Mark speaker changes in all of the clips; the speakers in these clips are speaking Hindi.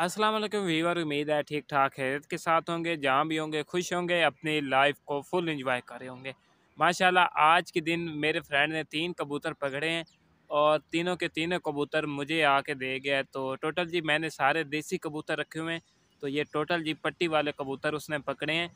Speaker 1: अस्सलाम वालेकुम वीवर उम्मीद है ठीक ठाक हैरत के साथ होंगे जहाँ भी होंगे खुश होंगे अपनी लाइफ को फुल इंजॉय कर रहे होंगे माशाल्लाह आज के दिन मेरे फ्रेंड ने तीन कबूतर पकड़े हैं और तीनों के तीनों कबूतर मुझे आके दे गया तो टोटल जी मैंने सारे देसी कबूतर रखे हुए हैं तो ये टोटल जी पट्टी वाले कबूतर उसने पकड़े हैं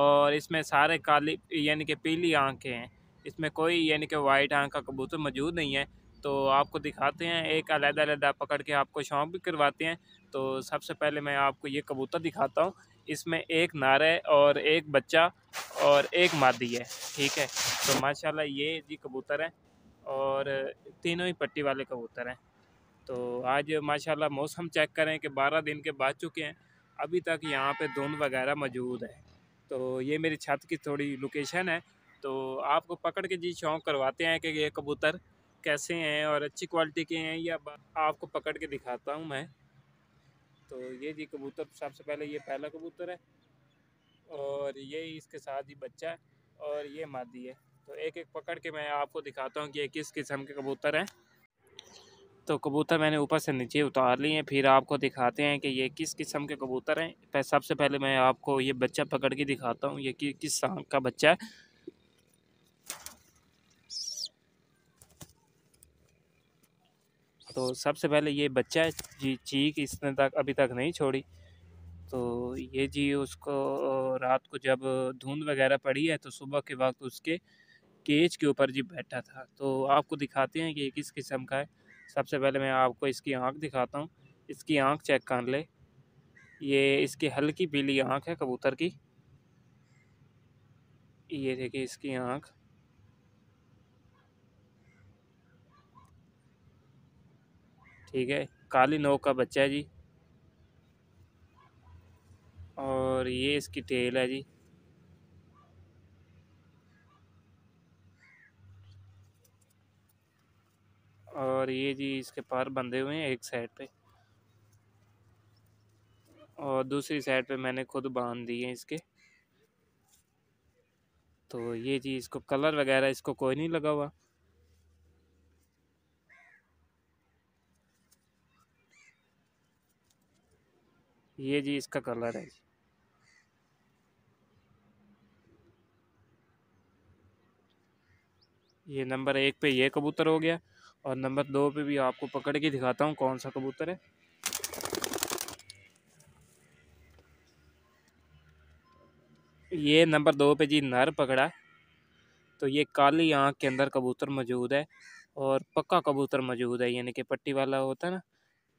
Speaker 1: और इसमें सारे काली यानी कि पीली आँखें हैं इसमें कोई यानी कि वाइट आँख का कबूतर मौजूद नहीं है तो आपको दिखाते हैं एक अलग अलग पकड़ के आपको शौक भी करवाते हैं तो सबसे पहले मैं आपको ये कबूतर दिखाता हूँ इसमें एक नार है और एक बच्चा और एक मादी है ठीक है तो माशाल्लाह ये जी कबूतर हैं और तीनों ही पट्टी वाले कबूतर हैं तो आज माशाल्लाह मौसम चेक करें कि बारह दिन के बाद चुके हैं अभी तक यहाँ पे धुंध वगैरह मौजूद है तो ये मेरी छत की थोड़ी लोकेशन है तो आपको पकड़ के जी शौक करवाते हैं कि ये कबूतर कैसे हैं और अच्छी क्वालिटी के हैं या आपको पकड़ के दिखाता हूँ मैं तो ये जी कबूतर सबसे पहले ये पहला कबूतर है और ये इसके साथ ही बच्चा है और ये मादी है तो एक एक पकड़ के मैं आपको दिखाता हूँ कि ये किस किस्म के कबूतर हैं तो कबूतर मैंने ऊपर से नीचे उतार लिए हैं फिर आपको दिखाते हैं कि ये किस किस्म के कबूतर हैं सबसे पहले मैं आपको ये बच्चा पकड़ के दिखाता हूँ ये कि किस का बच्चा है तो सबसे पहले ये बच्चा है जी चीख इसने तक अभी तक नहीं छोड़ी तो ये जी उसको रात को जब धुंध वगैरह पड़ी है तो सुबह के वक्त उसके केज के ऊपर जी बैठा था तो आपको दिखाते हैं कि ये किस किस्म का है सबसे पहले मैं आपको इसकी आंख दिखाता हूँ इसकी आंख चेक कर ले ये इसकी हल्की पीली आंख है कबूतर की ये देखिए इसकी आंख ठीक है काली नोक का बच्चा है जी और ये इसकी टेल है जी और ये जी इसके पार बंधे हुए हैं एक साइड पे और दूसरी साइड पे मैंने खुद बांध दिए हैं इसके तो ये जी इसको कलर वगैरह इसको कोई नहीं लगा हुआ ये जी इसका कलर है जी ये नंबर एक पे ये कबूतर हो गया और नंबर दो पे भी आपको पकड़ के दिखाता हूँ कौन सा कबूतर है ये नंबर दो पे जी नर पकड़ा तो ये काली आँख के अंदर कबूतर मौजूद है और पक्का कबूतर मौजूद है यानी कि पट्टी वाला होता है ना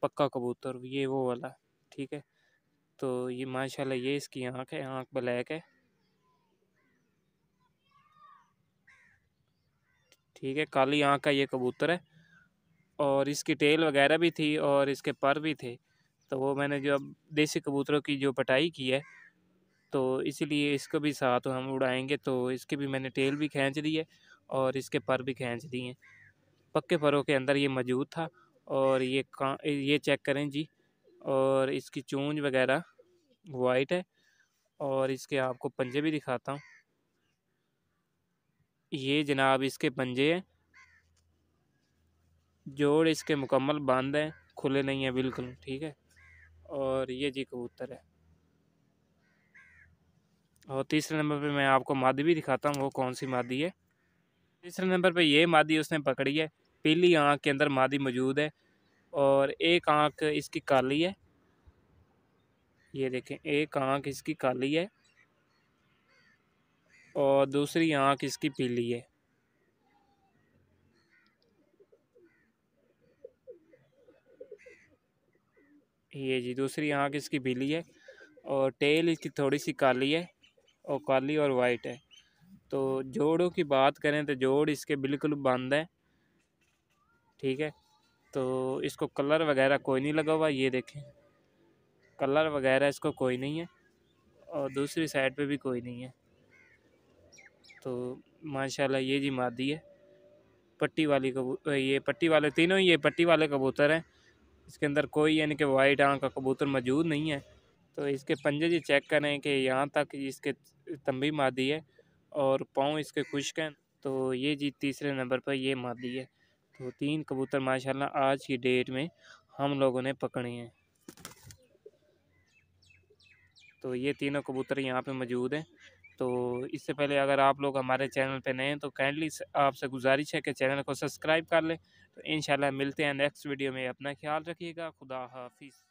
Speaker 1: पक्का कबूतर ये वो वाला ठीक है तो ये माशाल्लाह ये इसकी आँख है आँख ब्लैक है ठीक है काली आँख का ये कबूतर है और इसकी टेल वगैरह भी थी और इसके पर भी थे तो वो मैंने जो अब देसी कबूतरों की जो पटाई की है तो इसीलिए इसको भी साथ हम उड़ाएंगे तो इसके भी मैंने टेल भी खींच दी है और इसके पर भी खींच दिए हैं पक्के परों के अंदर ये मौजूद था और ये का ये चेक करें जी और इसकी चूंज वगैरह वाइट है और इसके आपको पंजे भी दिखाता हूँ ये जनाब इसके पंजे हैं जोड़ इसके मुकम्मल बंद हैं खुले नहीं हैं बिल्कुल ठीक है और ये जी कबूतर है और तीसरे नंबर पे मैं आपको मादी भी दिखाता हूँ वो कौन सी मादी है तीसरे नंबर पे ये मादी उसने पकड़ी है पीली आँख के अंदर मादी मौजूद है और एक आँख इसकी काली है ये देखें एक आँख इसकी काली है और दूसरी आँख इसकी पीली है ये जी दूसरी आँख इसकी पीली है और टेल इसकी थोड़ी सी काली है और काली और वाइट है तो जोड़ों की बात करें तो जोड़ इसके बिल्कुल बंद है ठीक है तो इसको कलर वगैरह कोई नहीं लगा हुआ ये देखें कलर वगैरह इसको कोई नहीं है और दूसरी साइड पे भी कोई नहीं है तो माशाल्लाह ये जी मादी है पट्टी वाली कबूतर ये पट्टी वाले तीनों ये पट्टी वाले कबूतर हैं इसके अंदर कोई यानी कि वाइट आँख का कबूतर मौजूद नहीं है तो इसके पंजे जी चेक करें कि यहाँ तक इसके तंबी मादी है और पाँव इसके खुश्क हैं तो ये जी तीसरे नंबर पर ये मादी है तो तीन कबूतर माशाल्लाह आज की डेट में हम लोगों ने पकड़े हैं तो ये तीनों कबूतर यहाँ पे मौजूद हैं तो इससे पहले अगर आप लोग हमारे चैनल पे नए हैं तो काइंडली आपसे गुजारिश है कि चैनल को सब्सक्राइब कर लें तो इन मिलते हैं नेक्स्ट वीडियो में अपना ख्याल रखिएगा खुदा हाफिज़